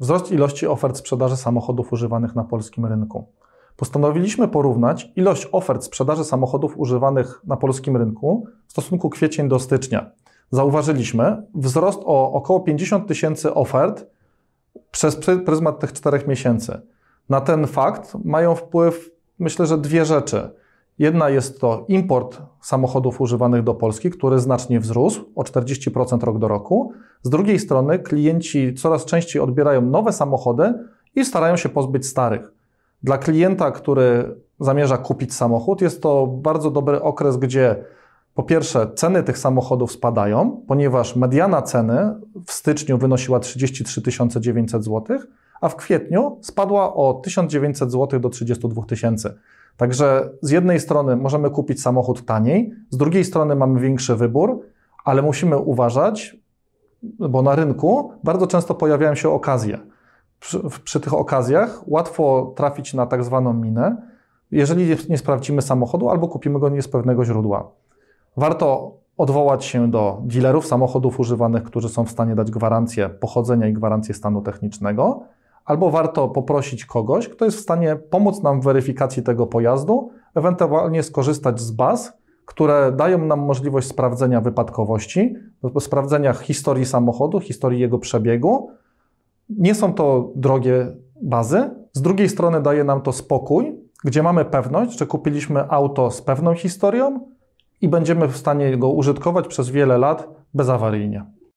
wzrost ilości ofert sprzedaży samochodów używanych na polskim rynku. Postanowiliśmy porównać ilość ofert sprzedaży samochodów używanych na polskim rynku w stosunku kwiecień do stycznia. Zauważyliśmy wzrost o około 50 tysięcy ofert przez pryzmat tych czterech miesięcy. Na ten fakt mają wpływ, myślę, że dwie rzeczy. Jedna jest to import samochodów używanych do Polski, który znacznie wzrósł o 40% rok do roku. Z drugiej strony klienci coraz częściej odbierają nowe samochody i starają się pozbyć starych. Dla klienta, który zamierza kupić samochód, jest to bardzo dobry okres, gdzie po pierwsze, ceny tych samochodów spadają, ponieważ mediana ceny w styczniu wynosiła 33 900 zł, a w kwietniu spadła o 1900 zł do 32 000. Także z jednej strony możemy kupić samochód taniej, z drugiej strony mamy większy wybór, ale musimy uważać, bo na rynku bardzo często pojawiają się okazje. Przy, przy tych okazjach łatwo trafić na tak zwaną minę, jeżeli nie sprawdzimy samochodu albo kupimy go nie z pewnego źródła. Warto odwołać się do dealerów samochodów używanych, którzy są w stanie dać gwarancję pochodzenia i gwarancję stanu technicznego, albo warto poprosić kogoś, kto jest w stanie pomóc nam w weryfikacji tego pojazdu, ewentualnie skorzystać z baz, które dają nam możliwość sprawdzenia wypadkowości, sprawdzenia historii samochodu, historii jego przebiegu. Nie są to drogie bazy. Z drugiej strony daje nam to spokój, gdzie mamy pewność, że kupiliśmy auto z pewną historią, i będziemy w stanie go użytkować przez wiele lat bezawaryjnie.